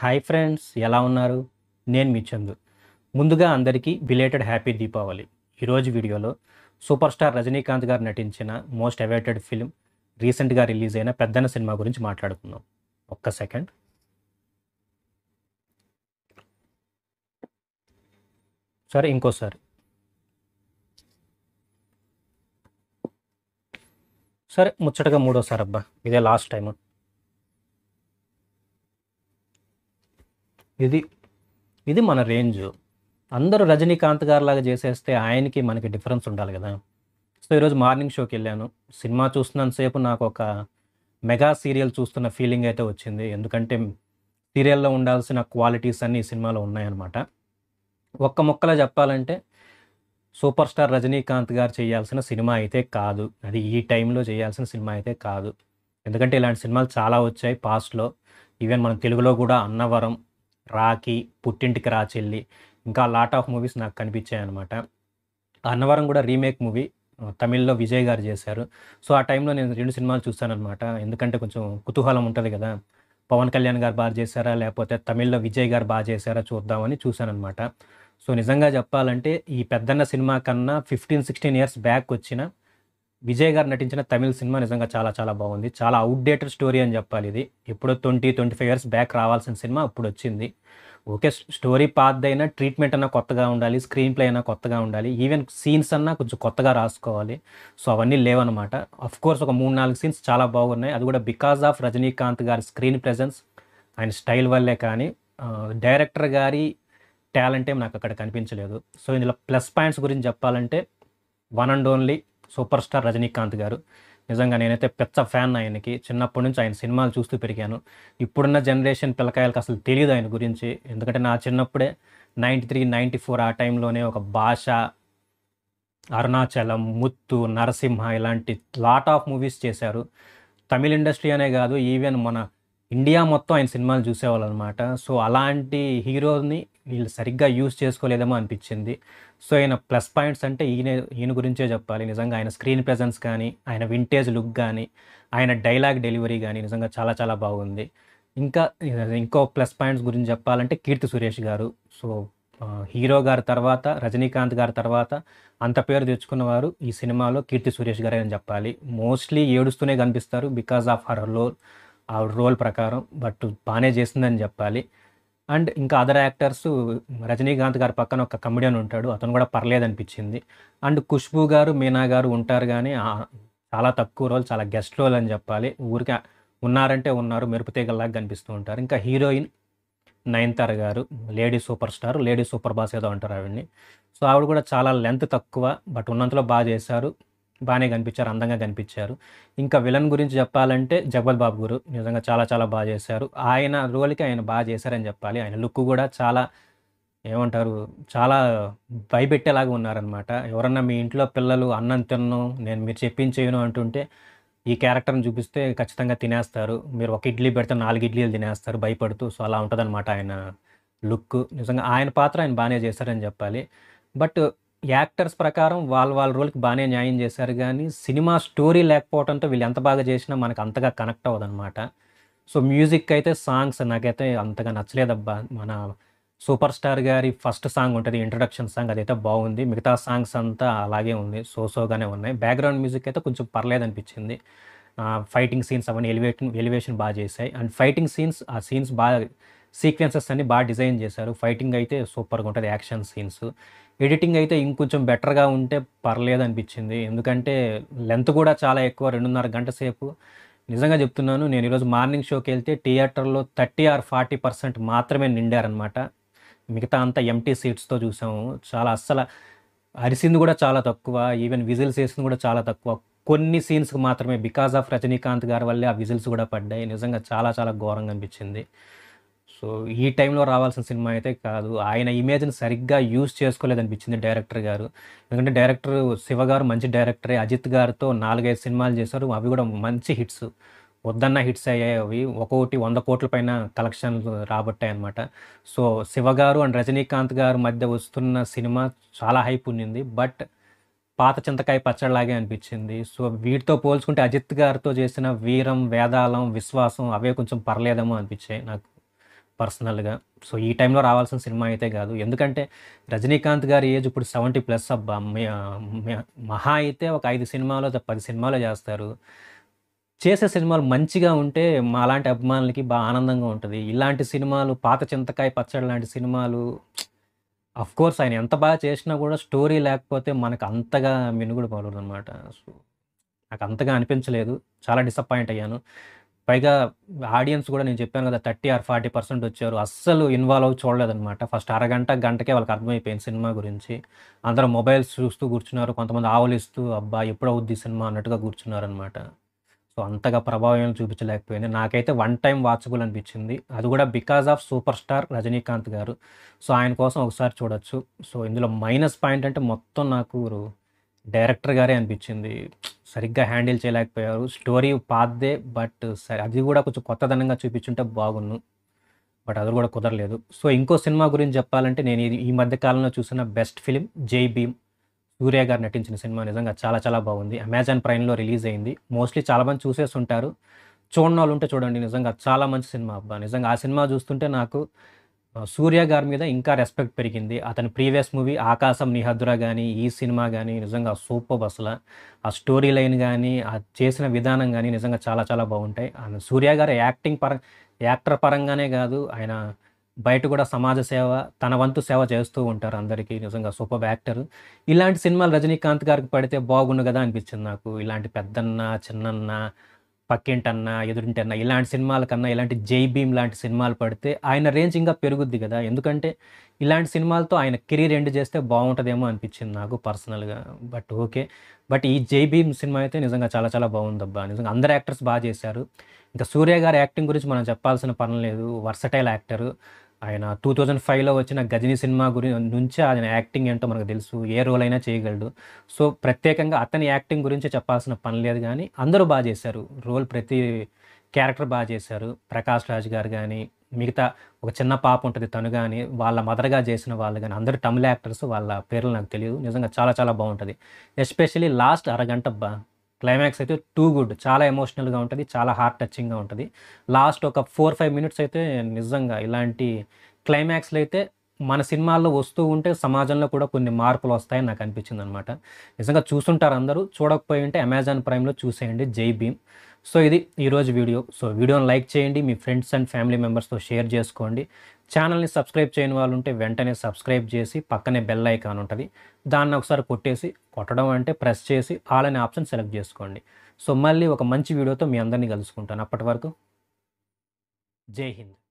hi friends ఎలా ఉన్నారు నేను మీ చందు ముందుగా అందరికీ బిలేటెడ్ హ్యాపీ దీపావళి ఈరోజు వీడియోలో సూపర్ స్టార్ రజనీకాంత్ గారు నటించిన మోస్ట్ అవైటెడ్ ఫిల్మ్ రీసెంట్గా రిలీజ్ అయిన పెద్దన సినిమా గురించి మాట్లాడుకుందాం ఒక్క సెకండ్ సరే ఇంకోసారి సరే ముచ్చటగా మూడోసారి అబ్బా ఇదే లాస్ట్ టైము ఇది ఇది మన రేంజ్ అందరూ రజనీకాంత్ గారు లాగా చేసేస్తే ఆయనకి మనకి డిఫరెన్స్ ఉండాలి కదా సో ఈరోజు మార్నింగ్ షోకి వెళ్ళాను సినిమా చూస్తున్నంతసేపు నాకు ఒక మెగా సీరియల్ చూస్తున్న ఫీలింగ్ అయితే వచ్చింది ఎందుకంటే సీరియల్లో ఉండాల్సిన క్వాలిటీస్ అన్నీ ఈ సినిమాలో ఉన్నాయన్నమాట ఒక్క మొక్కలో చెప్పాలంటే సూపర్ స్టార్ రజనీకాంత్ గారు చేయాల్సిన సినిమా అయితే కాదు అది ఈ టైంలో చేయాల్సిన సినిమా అయితే కాదు ఎందుకంటే ఇలాంటి సినిమాలు చాలా వచ్చాయి పాస్ట్లో ఈవెన్ మన తెలుగులో కూడా అన్నవరం రాకి పుట్టింటికి రా చెల్లి ఇంకా లాట్ ఆఫ్ మూవీస్ నాకు కనిపించాయి అనమాట అన్నవరం కూడా రీమేక్ మూవీ తమిళ్లో విజయ్ గారు చేశారు సో ఆ టైంలో నేను రెండు సినిమాలు చూస్తానమాట ఎందుకంటే కొంచెం కుతూహలం ఉంటుంది కదా పవన్ కళ్యాణ్ గారు బాగా చేశారా లేకపోతే తమిళ్లో విజయ్ గారు బాగా చేశారా చూద్దామని చూశానమాట సో నిజంగా చెప్పాలంటే ఈ పెద్దన్న సినిమా కన్నా ఫిఫ్టీన్ సిక్స్టీన్ ఇయర్స్ బ్యాక్ వచ్చిన విజయ్ గారు నటించిన తమిళ సినిమా నిజంగా చాలా చాలా బాగుంది చాలా అవుట్డేటెడ్ స్టోరీ అని చెప్పాలి ఇది ఎప్పుడో twenty twenty five years back రావాల్సిన సినిమా అప్పుడు వచ్చింది ఓకే స్టోరీ పాత్ అయినా ట్రీట్మెంట్ అన్నా కొత్తగా ఉండాలి స్క్రీన్ ప్లే అయినా కొత్తగా ఉండాలి ఈవెన్ సీన్స్ అన్నా కొంచెం కొత్తగా రాసుకోవాలి సో అవన్నీ లేవన్నమాట అఫ్ కోర్స్ ఒక మూడు నాలుగు సీన్స్ చాలా బాగున్నాయి అది కూడా బికాస్ ఆఫ్ రజనీకాంత్ గారి స్క్రీన్ ప్రెజెన్స్ ఆయన స్టైల్ వల్లే కానీ డైరెక్టర్ గారి టాలెంట్ నాకు అక్కడ కనిపించలేదు సో ఇందులో ప్లస్ పాయింట్స్ గురించి చెప్పాలంటే one and only super star Rajinikanth గారు నిజంగా నేనైతే పెద్ద ఫ్యాన్ ఆయనకి చిన్నప్పటి నుంచి ఆయన సినిమాలు చూస్తూ పెరిగాను ఇప్పుడున్న జనరేషన్ పిల్లకాయలకు అసలు తెలియదు ఆయన గురించి ఎందుకంటే నా చిన్నప్పుడే నైంటీ త్రీ నైంటీ ఫోర్ ఆ టైంలోనే ఒక భాష అరుణాచలం ముత్తు నరసింహ ఇలాంటి లాట్ ఆఫ్ మూవీస్ చేశారు తమిళ ఇండస్ట్రీ అనే కాదు ఈవెన్ మన ఇండియా మొత్తం ఆయన సినిమాలు చూసేవాళ్ళు అనమాట సో అలాంటి హీరోని వీళ్ళు సరిగ్గా యూజ్ చేసుకోలేదేమో అనిపించింది సో ఆయన ప్లస్ పాయింట్స్ అంటే ఈయన ఈయన గురించే చెప్పాలి నిజంగా ఆయన స్క్రీన్ ప్రజెన్స్ కానీ ఆయన వింటేజ్ లుక్ కానీ ఆయన డైలాగ్ డెలివరీ కానీ నిజంగా చాలా చాలా బాగుంది ఇంకా ఇంకో ప్లస్ పాయింట్స్ గురించి చెప్పాలంటే కీర్తి సురేష్ గారు సో హీరో గారి తర్వాత రజనీకాంత్ గారి తర్వాత అంత పేరు తెచ్చుకున్నవారు ఈ సినిమాలో కీర్తి సురేష్ గారే అని చెప్పాలి మోస్ట్లీ ఏడుస్తూనే కనిపిస్తారు బికాజ్ ఆఫ్ హర్ లోల్ ఆవిడ రోల్ ప్రకారం బట్ బాగానే చేసిందని చెప్పాలి అండ్ ఇంకా అదర్ యాక్టర్స్ రజనీకాంత్ గారి పక్కన ఒక కమెడియన్ ఉంటాడు అతను కూడా పర్లేదు అనిపించింది అండ్ ఖుష్బూ గారు మీనా గారు ఉంటారు కానీ చాలా తక్కువ రోల్ చాలా గెస్ట్ రోల్ అని చెప్పాలి ఊరికే ఉన్నారంటే ఉన్నారు మెరుపుతీగల్లాగా కనిపిస్తూ ఉంటారు ఇంకా హీరోయిన్ నయన్తార గారు lady super star lady super boss ఏదో అంటారు ఆవిడని సో ఆవిడ కూడా చాలా లెంత్ తక్కువ బట్ ఉన్నంతలో బాగా చేశారు బాగానే కనిపించారు అందంగా కనిపించారు ఇంకా విలన్ గురించి చెప్పాలంటే జగబల్ బాబు గురు నిజంగా చాలా చాలా బాగా చేశారు ఆయన రోల్కి ఆయన బాగా చేశారని చెప్పాలి ఆయన లుక్ కూడా చాలా ఏమంటారు చాలా భయపెట్టేలాగా ఉన్నారనమాట ఎవరన్నా మీ ఇంట్లో పిల్లలు అన్నం తిన్ను నేను మీరు చెప్పించేయను అంటుంటే ఈ క్యారెక్టర్ని చూపిస్తే ఖచ్చితంగా తినేస్తారు మీరు ఒక ఇడ్లీ పెడితే నాలుగు ఇడ్లీలు తినేస్తారు భయపడుతూ సో అలా ఉంటుందన్నమాట ఆయన లుక్ నిజంగా ఆయన పాత్ర ఆయన బాగానే చేశారని చెప్పాలి బట్ యాక్టర్స్ ప్రకారం వాళ్ళ వాళ్ళ రోల్కి బాగానే న్యాయం చేశారు కానీ సినిమా స్టోరీ లేకపోవడంతో వీళ్ళు ఎంత బాగా చేసినా మనకు అంతగా కనెక్ట్ అవ్వదన్నమాట సో మ్యూజిక్ అయితే సాంగ్స్ నాకైతే అంతగా నచ్చలేదబ్బా మన సూపర్ స్టార్ గారి ఫస్ట్ సాంగ్ ఉంటుంది ఇంట్రడక్షన్ సాంగ్ అదైతే బాగుంది మిగతా సాంగ్స్ అంతా అలాగే ఉంది సో సోగానే ఉన్నాయి బ్యాక్గ్రౌండ్ మ్యూజిక్ అయితే కొంచెం పర్లేదు అనిపించింది ఫైటింగ్ సీన్స్ అవన్నీ ఎలివేషన్ ఎలివేషన్ బాగా చేశాయి అండ్ ఫైటింగ్ సీన్స్ ఆ సీన్స్ బాగా సీక్వెన్సెస్ అన్ని బాగా డిజైన్ చేశారు ఫైటింగ్ అయితే సూపర్గా ఉంటుంది యాక్షన్ సీన్స్ ఎడిటింగ్ అయితే ఇంకొంచెం బెటర్గా ఉంటే పర్లేదు అనిపించింది ఎందుకంటే లెంత్ కూడా చాలా ఎక్కువ రెండున్నర గంట సేపు నిజంగా చెప్తున్నాను నేను ఈరోజు మార్నింగ్ షోకి వెళ్తే థియేటర్లో థర్టీ ఆర్ ఫార్టీ పర్సెంట్ మాత్రమే నిండారనమాట మిగతా అంతా ఎంటీ సీట్స్తో చూసాము చాలా అస్సలు అరిసింది కూడా చాలా తక్కువ ఈవెన్ విజిల్స్ వేసింది కూడా చాలా తక్కువ కొన్ని సీన్స్కి మాత్రమే బికాస్ ఆఫ్ రజనీకాంత్ గారి వల్లే ఆ విజిల్స్ కూడా పడ్డాయి నిజంగా చాలా చాలా ఘోరంగా అనిపించింది సో ఈ టైంలో రావాల్సిన సినిమా అయితే కాదు ఆయన ఇమేజ్ని సరిగ్గా యూజ్ చేసుకోలేదనిపించింది డైరెక్టర్ గారు ఎందుకంటే డైరెక్టర్ శివ గారు మంచి డైరెక్టరే అజిత్ గారితో నాలుగైదు సినిమాలు చేశారు అవి కూడా మంచి హిట్స్ వద్దన్న హిట్స్ అయ్యాయి అవి ఒక్కొక్కటి వంద కోట్ల పైన కలెక్షన్లు రాబట్టాయి అనమాట సో శివ గారు అండ్ రజనీకాంత్ గారు మధ్య వస్తున్న సినిమా చాలా హైప్ ఉండింది బట్ పాత చింతకాయ పచ్చడిలాగే అనిపించింది సో వీటితో పోల్చుకుంటే అజిత్ గారితో చేసిన వీరం వేదాలం విశ్వాసం అవే కొంచెం పర్లేదేమో అనిపించాయి నాకు పర్సనల్గా సో ఈ టైంలో రావాల్సిన సినిమా అయితే కాదు ఎందుకంటే రజనీకాంత్ గారి ఏజ్ ఇప్పుడు సెవెంటీ ప్లస్ అబ్బా మహా అయితే ఒక ఐదు సినిమాలో పది సినిమాలు చేస్తారు చేసే సినిమాలు మంచిగా ఉంటే మా అలాంటి అభిమానులకి బాగా ఆనందంగా ఉంటుంది ఇలాంటి సినిమాలు పాత చింతకాయ పచ్చడి లాంటి సినిమాలు అఫ్ కోర్స్ ఆయన ఎంత బాగా చేసినా కూడా స్టోరీ లేకపోతే మనకు అంతగా మినుగుడు పడదు అనమాట సో నాకు అంతగా అనిపించలేదు చాలా డిసప్పాయింట్ అయ్యాను పైగా ఆడియన్స్ కూడా నేను చెప్పాను కదా థర్టీ ఆర్ ఫార్టీ పర్సెంట్ వచ్చారు అస్సలు ఇన్వాల్వ్ చూడలేదు అనమాట ఫస్ట్ అరగంట గంటకే వాళ్ళకి అర్థమైపోయింది సినిమా గురించి అందరూ మొబైల్స్ చూస్తూ కూర్చున్నారు కొంతమంది ఆవలిస్తూ అబ్బా ఎప్పుడు అవుద్ది సినిమా అన్నట్టుగా కూర్చున్నారనమాట సో అంతగా ప్రభావం చూపించలేకపోయింది నాకైతే వన్ టైం వాచబుల్ అనిపించింది అది కూడా because of super star Rajinikanth గారు సో ఆయన కోసం ఒకసారి చూడొచ్చు సో ఇందులో మైనస్ పాయింట్ అంటే మొత్తం నాకు డైరెక్టర్ గారే అనిపించింది సరిగ్గా హ్యాండిల్ చేయలేకపోయారు స్టోరీ పాద్దే బట్ సరే అది కూడా కొంచెం కొత్తదనంగా చూపించుంటే బాగున్ను బట్ అది కూడా కుదరలేదు సో ఇంకో సినిమా గురించి చెప్పాలంటే నేను ఈ మధ్య కాలంలో చూసిన బెస్ట్ ఫిలిం జై భీమ్ సూర్య గారు నటించిన సినిమా నిజంగా చాలా చాలా బాగుంది అమెజాన్ ప్రైమ్లో రిలీజ్ అయింది మోస్ట్లీ చాలామంది చూసేస్తుంటారు చూడని వాళ్ళు ఉంటే చూడండి నిజంగా చాలా మంచి సినిమా అబ్బా నిజంగా ఆ సినిమా చూస్తుంటే నాకు సూర్య గారి మీద ఇంకా రెస్పెక్ట్ పెరిగింది అతని ప్రీవియస్ మూవీ ఆకాశం నిహద్ర కానీ ఈ సినిమా కానీ నిజంగా సూపర్ అసలు ఆ స్టోరీ లైన్ కానీ ఆ చేసిన విధానం కానీ నిజంగా చాలా చాలా బాగుంటాయి ఆయన సూర్య గారు యాక్టింగ్ పర యాక్టర్ పరంగానే కాదు ఆయన బయట కూడా సమాజ సేవ తన వంతు సేవ చేస్తూ ఉంటారు అందరికీ నిజంగా సూపర్ యాక్టర్ ఇలాంటి సినిమాలు రజనీకాంత్ గారికి పడితే బాగుండు కదా అనిపించింది నాకు ఇలాంటి పెద్దన్న చిన్నన్న పక్కింటన్నా ఎదురింటన్నా ఇలాంటి సినిమాల కన్నా ఇలాంటి జై భీమ్ లాంటి సినిమాలు పడితే ఆయన రేంజ్ ఇంకా పెరుగుద్ది కదా ఎందుకంటే ఇలాంటి సినిమాలతో ఆయన కెరీర్ ఎండ్ చేస్తే బాగుంటుందేమో అనిపించింది నాకు పర్సనల్గా బట్ ఓకే బట్ ఈ జై భీమ్ సినిమా అయితే నిజంగా చాలా చాలా బాగుందబ్బా నిజంగా అందరు యాక్టర్స్ బాగా చేశారు ఇంకా సూర్య గారి యాక్టింగ్ గురించి మనం చెప్పాల్సిన పని లేదు వర్సటైల్ యాక్టరు ఆయన టూ థౌజండ్ ఫైవ్లో వచ్చిన గజని సినిమా గురి నుంచి ఆయన యాక్టింగ్ ఏంటో మనకు తెలుసు ఏ రోల్ అయినా చేయగలడు సో ప్రత్యేకంగా అతని యాక్టింగ్ గురించి చెప్పాల్సిన పని లేదు కానీ అందరూ బాగా చేశారు రోల్ ప్రతి క్యారెక్టర్ బాగా చేశారు ప్రకాష్ రాజ్ గారు కానీ మిగతా ఒక చిన్న పాప ఉంటుంది తను కానీ వాళ్ళ మదర్గా చేసిన వాళ్ళు కానీ అందరూ తమిళ యాక్టర్స్ వాళ్ళ పేర్లు నాకు తెలియదు నిజంగా చాలా చాలా బాగుంటుంది ఎస్పెషలీ లాస్ట్ అరగంట బా క్లైమాక్స్ అయితే టూ గుడ్ చాలా ఎమోషనల్గా ఉంటుంది చాలా హార్ట్ టచింగ్గా ఉంటుంది లాస్ట్ ఒక ఫోర్ ఫైవ్ మినిట్స్ అయితే నిజంగా ఇలాంటి క్లైమాక్స్లు అయితే మన సినిమాల్లో వస్తూ ఉంటే సమాజంలో కూడా కొన్ని మార్పులు వస్తాయని నాకు అనిపించింది అనమాట నిజంగా చూస్తుంటారు అందరూ చూడకపోయి ఉంటే అమెజాన్ ప్రైమ్లో చూసేయండి జై భీమ్ సో ఇది ఈరోజు వీడియో సో వీడియోని లైక్ చేయండి మీ ఫ్రెండ్స్ అండ్ ఫ్యామిలీ మెంబర్స్తో షేర్ చేసుకోండి ఛానల్ని సబ్స్క్రైబ్ చేయని వాళ్ళు ఉంటే వెంటనే సబ్స్క్రైబ్ చేసి పక్కనే బెల్ ఐకాన్ ఉంటుంది దాన్ని ఒకసారి కొట్టేసి కొట్టడం అంటే ప్రెస్ చేసి ఆల్ అనే ఆప్షన్ సెలెక్ట్ చేసుకోండి సో మళ్ళీ ఒక మంచి వీడియోతో మీ అందరినీ కలుసుకుంటాను అప్పటి వరకు జై హింద్